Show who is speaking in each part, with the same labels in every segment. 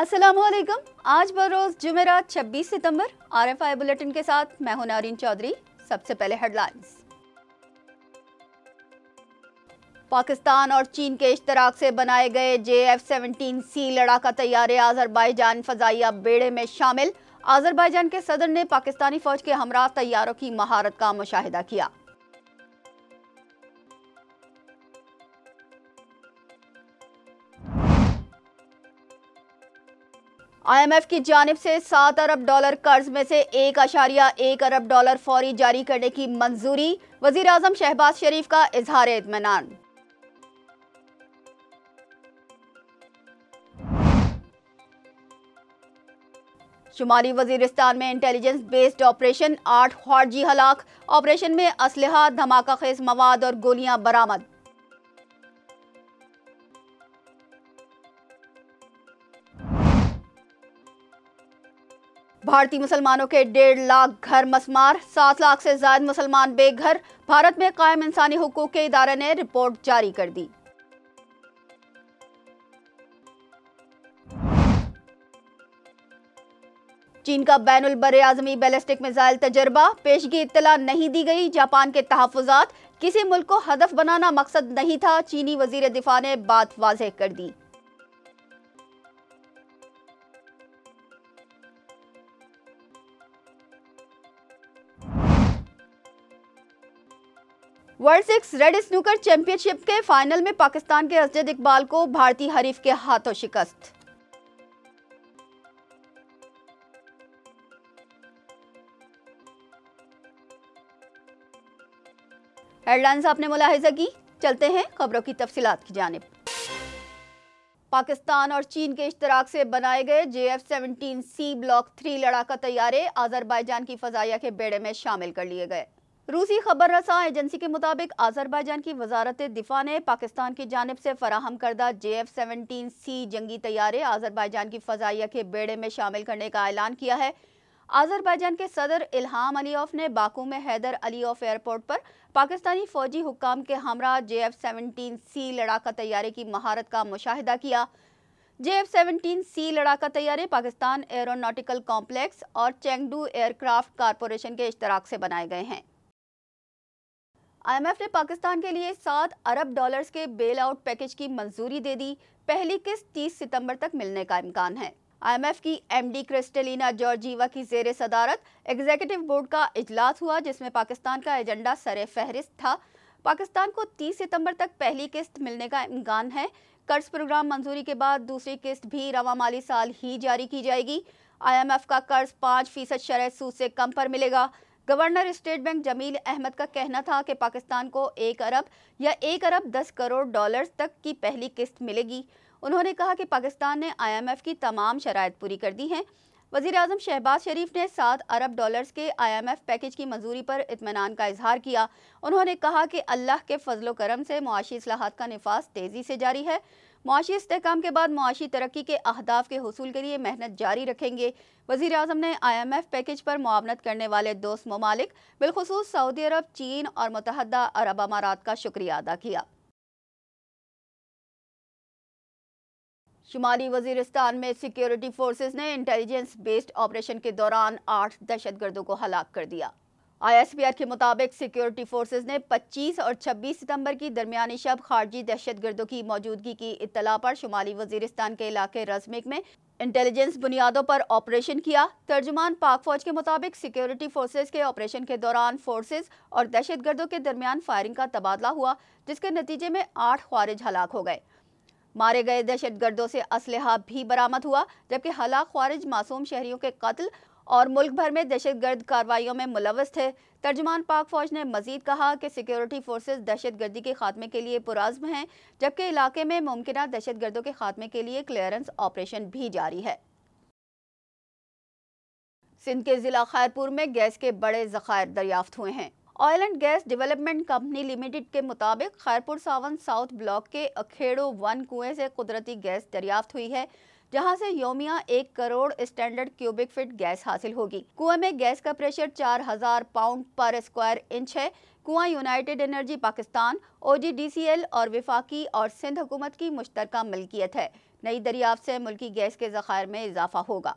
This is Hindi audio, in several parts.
Speaker 1: असलकम आज बरोज़ जुमेरात 26 सितंबर आरएफआई बुलेटिन के साथ मैं हूं नारीन चौधरी सबसे पहले हेडलाइंस पाकिस्तान और चीन के इश्तराक से बनाए गए जे एफ सेवनटीन सी लड़ाका तैयारे आजरबाईजान फजाइया बेड़े में शामिल आजरबाईजान के सदर ने पाकिस्तानी फौज के हमरा तैयारों की महारत का मुशाह किया आईएमएफ की जानब से सात अरब डॉलर कर्ज में से एक अशारिया एक अरब डॉलर फौरी जारी करने की मंजूरी वजीर अजम शहबाज शरीफ का इजहार इतमान शुमाली वजीरस्तान में इंटेलिजेंस बेस्ड ऑपरेशन आठ हॉर्जी हलाक ऑपरेशन में असलहा धमाका खेज मवाद और गोलियां बरामद भारतीय मुसलमानों के डेढ़ लाख घर मसमार सात लाख से ज्यादा मुसलमान बेघर भारत में कायम इंसानी हकूक के इदारे ने रिपोर्ट जारी कर दी चीन का बैन बर आजमी बैलिस्टिक मिसाइल तजर्बा पेशगी इतला नहीं दी गई जापान के तहफात किसी मुल्क को हदफ बनाना मकसद नहीं था चीनी वजीर दिफा ने बात वाजह कर दी world six red snooker championship के फाइनल में पाकिस्तान के अजद इकबाल को भारतीय हरीफ के हाथों शिकस्त हेडलाइंस आपने मुलाहिजा की चलते हैं खबरों की तफसीत की जानब पाकिस्तान और चीन के इश्तराक से बनाए गए J F seventeen C block three लड़ाका तैयारे आजरबाईजान की फजाइया के बेड़े में शामिल कर लिए गए रूसी खबर रसा एजेंसी के मुताबिक आजरबाईजान की वजारत दिफा ने पाकिस्तान की जानब से फराहम करदा जे एफ सेवनटीन सी जंगी तैयारे आजरबाईजान की फजाइया के बेड़े में शामिल करने का ऐलान किया है आजरबाईजान के सदर इल्हाम अलीफ ने बाकू में हैदर अलीफ एयरपोर्ट पर पाकिस्तानी फ़ौजी हुक्म के हमरा जे एफ सेवनटीन सी लड़ाका तैयारे की महारत का मुशाह किया जे एफ सेवनटीन सी लड़ाका तैयारे पाकिस्तान एरोनाटिकल कॉम्प्लेक्स और चेंगडू एयरक्राफ्ट कारपोरेशन के इश्तराक से बनाए गए हैं आईएमएफ ने पाकिस्तान के लिए सात अरब डॉलर्स के बेल आउट पैकेज की मंजूरी दे दी पहली किस्त 30 सितंबर तक मिलने का इम्कान है आईएमएफ की एमडी क्रिस्टेलिना जॉर्जीवा की जेर सदारत एग्जीक्यूटिव बोर्ड का इजलास हुआ जिसमें पाकिस्तान का एजेंडा सर फहरिस्त था पाकिस्तान को 30 सितंबर तक पहली किस्त मिलने का इम्कान है कर्ज प्रोग्राम मंजूरी के बाद दूसरी किस्त भी रवा माली साल ही जारी की जाएगी आईएमएफ का कर्ज पाँच फीसद शरह सूद से कम पर मिलेगा governor state bank Jameel Ahmad का कहना था कि पाकिस्तान को एक अरब या एक अरब दस करोड़ डॉलर तक की पहली किस्त मिलेगी उन्होंने कहा कि पाकिस्तान ने आईएमएफ की तमाम शराय पूरी कर दी हैं वजीर अजम शहबाज शरीफ ने सात अरब डॉलर्स के आईएमएफ पैकेज की मंजूरी पर इतमान का इजहार किया उन्होंने कहा कि अल्लाह के फजलो करम से मुआशी असलाहत का नफाज तेज़ी से जारी है मुआशी इसकाम के बाद मुआशी तरक्की के अहदाफ के हसूल के लिए मेहनत जारी रखेंगे वजीर अजम ने आई एम एफ़ पैकेज पर मुआवनत करने वाले दोस्त ममालिक बिलखसूस सऊदी अरब चीन और मतहदा अरब अमारात का शुक्रिया अदा किया शुमाली वजीरस्तान में सिक्योरिटी फोर्सेज ने इंटेलिजेंस बेस्ड ऑपरेशन के दौरान आठ दहशत गर्दों को हलाक कर दिया आईएसपीआर के मुताबिक सिक्योरिटी फोर्स ने 25 और 26 सितंबर की दरमियानी शब खारजी दहशत गर्दों की मौजूदगी की इतला पर शुमाली वजीरिस्तान के इलाके रजमिक में इंटेलिजेंस बुनियादों पर ऑपरेशन किया तर्जुमान पाक फौज के मुताबिक सिक्योरिटी फोर्सेज के ऑपरेशन के दौरान फोर्सेज और दहशत गर्दों के दरमियान फायरिंग का तबादला हुआ जिसके नतीजे में आठ ख्वारिज हलाक हो गए मारे गए दहशत गर्दों से असलहा भी बरामद हुआ जबकि हलाक ख्वारिज मासूम शहरियों के कत्ल और मुल्क भर में दहशतगर्द कार्रवाइयों में मुलवस थे तर्जमान पाक फौज ने मजीद कहा कि सिक्योरिटी फोर्सेज दहशतगर्दी के खात्मे के लिए पुराजम हैं जबकि इलाके में मुमकिन दहशतगर्दों के खात्मे के लिए क्लियरेंस ऑपरेशन भी जारी है सिंध के ज़िला खैरपुर में गैस के बड़े ज़खायर दरियाफ्त हुए हैं oil and gas development company limited के मुताबिक खैरपुर सावन साउथ ब्लॉक के अखेड़ो वन कुएं से कुदरती गैस दरियाफ्त हुई है जहां से योमिया एक crore standard cubic feet gas हासिल होगी कुएं में गैस का प्रेशर 4000 पाउंड पर स्क्वायर इंच है कुआं यूनाइटेड एनर्जी पाकिस्तान ओ और विफाकी और सिंध हुकूमत की मुश्तर मिल्कियत है नई दरियाफ्त से मुल्की गैस के जखायर में इजाफा होगा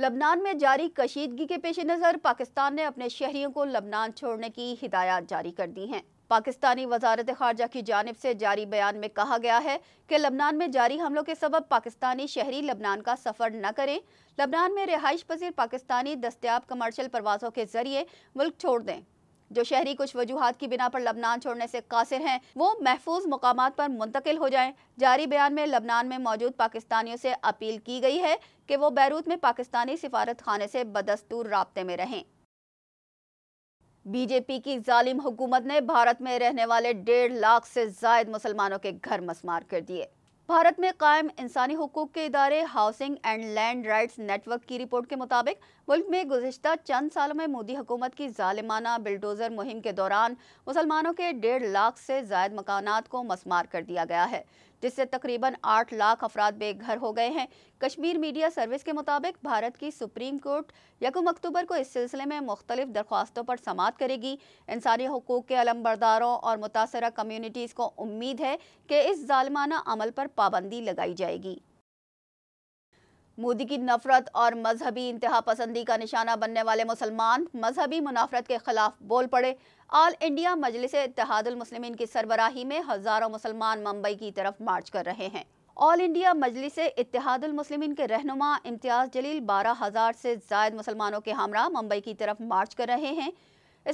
Speaker 1: लबनान में जारी कशीदगी के पेश नज़र पाकिस्तान ने अपने शहरियों को लबनान छोड़ने की हिदायत जारी कर दी हैं पाकिस्तानी वजारत खारजा की जानब से जारी बयान में कहा गया है कि लबनान में जारी हमलों के सबब पाकिस्तानी शहरी लबनान का सफ़र न करें लबनान में रिहाइश पजीर पाकिस्तानी दस्तियाब कमर्शल परवाज़ों के जरिए मुल्क छोड़ दें जो शहरी कुछ वजूहत की बिना पर लबनान छोड़ने से कासिर हैं वो महफूज मकाम पर मुंतकिल हो जाएं जारी बयान में लबनान में मौजूद पाकिस्तानियों से अपील की गई है कि वो बैरूत में पाकिस्तानी सिफारत खाने से बदस्तूर रबते में रहें बीजेपी की जालिम हुकूमत ने भारत में रहने वाले डेढ़ लाख से जायद मुसलमानों के घर मसमार कर दिए भारत में कायम इंसानी हकूक़ के इदारे housing and land rights network की रिपोर्ट के मुताबिक मुल्क में गुजशत चंद सालों में मोदी हुकूमत की ालिमाना बिलडोजर मुहिम के दौरान मुसलमानों के डेढ़ लाख से जायद मकान को मसमार कर दिया गया है जिससे तकरीबन आठ लाख अफराद बेघर हो गए हैं कश्मीर मीडिया सर्विस के मुताबिक भारत की सुप्रीम कोर्ट यकम अक्टूबर को इस सिलसिले में मुख्तलिफ दरख्वास्तों पर समात करेगी इंसानी हकूक़ के अलम्बरदारों और मुतासर कम्यूनिटीज़ को उम्मीद है कि इस जालमाना अमल पर पाबंदी लगाई जाएगी मोदी की नफरत और मजहबी इंतहा पसंदी का निशाना बनने वाले मुसलमान मजहबी मुनाफरत के खिलाफ बोल पड़े ऑल इंडिया मजलिस इतिहादमसलिमिन की सरबराही में हज़ारों मुसलमान मुंबई की तरफ मार्च कर रहे हैं ऑल इंडिया मजलिस इतिहादमसलिमिन के रहनुमा इम्तियाज़ जलील बारह हज़ार से जायद मुसलमानों के हमरा मुंबई की तरफ मार्च कर रहे हैं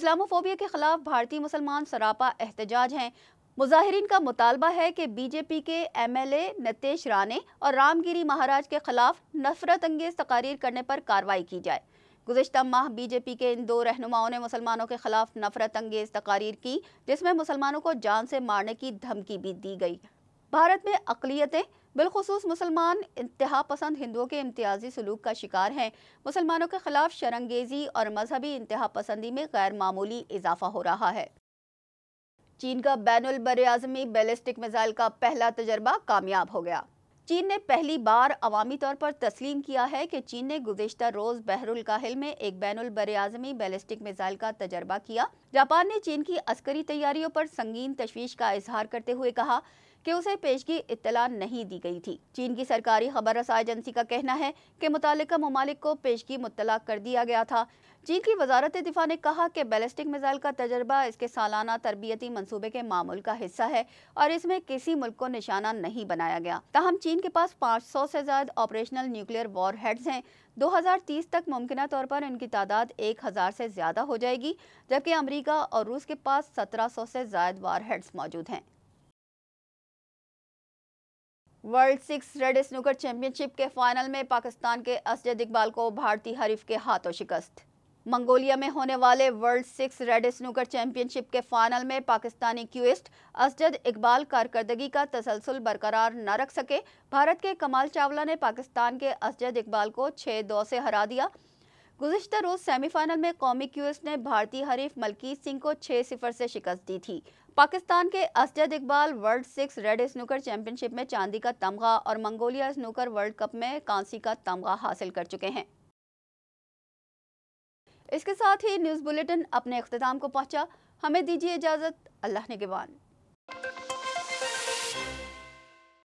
Speaker 1: इस्लामोफोबिया के खिलाफ भारतीय मुसलमान सरापा एहतजाज हैं मुजाहरीन का मुतालबा है कि बीजेपी के एमएलए नितेश राणे और रामगिरी महाराज के खिलाफ नफरत अंगेज तकारीर करने पर कार्रवाई की जाए गुजशत माह बीजेपी के इन दो रहनुमाओं ने मुसलमानों के खिलाफ नफरत अंगेज तकारीर की जिसमें मुसलमानों को जान से मारने की धमकी भी दी गई भारत में अकलीतें बिलखसूस मुसलमान इंतहा पसंद हिंदुओं के इम्तियाजी सलूक का शिकार हैं मुसलमानों के खिलाफ शरंगेजी और मजहबी इंतहा पसंदी में गैर मामूली इजाफा हो रहा है चीन का बैन बर बैलिस्टिक मिसाइल का पहला तजर्बा कामयाब हो गया चीन ने पहली बार अवामी तौर पर तस्लीम किया है कि चीन ने गुजशत रोज़ बहरुल काहिल में एक बैन बर बैलिस्टिक मिसाइल का तजर्बा किया जापान ने चीन की अस्करी तैयारियों पर संगीन तशवीश का इजहार करते हुए कहा कि उसे पेश की इतला नहीं दी गई थी चीन की सरकारी खबर रसा एजेंसी का कहना है कि मुतल ममालिक को पेश की मुतला कर दिया गया था चीन की वजारत दिफा ने कहा कि बैलिस्टिक मिसाइल का तजर्बा इसके सालाना तरबियती मनसूबे के मामूल का हिस्सा है और इसमें किसी मुल्क को निशाना नहीं बनाया गया तहम चीन के पास 500 से ज्यादा ऑपरेशनल न्यूक्लियर वॉर हेड्स हैं 2030 तक मुमकिन तौर पर इनकी तादाद 1000 से ज़्यादा हो जाएगी जबकि अमरीका और रूस के पास सौ से ज्यादा वार हेड्स मौजूद हैं world six red snooker championship के फाइनल में पाकिस्तान के असजद इकबाल को भारतीय हरीफ के हाथों शिकस्त मंगोलिया में होने वाले world six red snooker championship के फाइनल में पाकिस्तानी क्यूस्ट असजद इकबाल कारकर्दगी का तसलसल बरकरार न रख सके भारत के कमाल चावला ने पाकिस्तान के असजद इकबाल को छः दो से हरा दिया गुजशत रोज सेमीफाइनल में कौमी क्यूस्ट ने भारतीय हरीफ मलकीत सिंह को छः सिफर से शिकस्त दी थी पाकिस्तान के Asjad Iqbal world six red snooker championship में चांदी का तमगा और मंगोलिया स्नूकर वर्ल्ड कप में कांसी का तमगा हासिल कर चुके हैं इसके साथ ही न्यूज़ बुलेटिन अपने अख्ताम को पहुंचा हमें दीजिए इजाज़त अल्लाह ने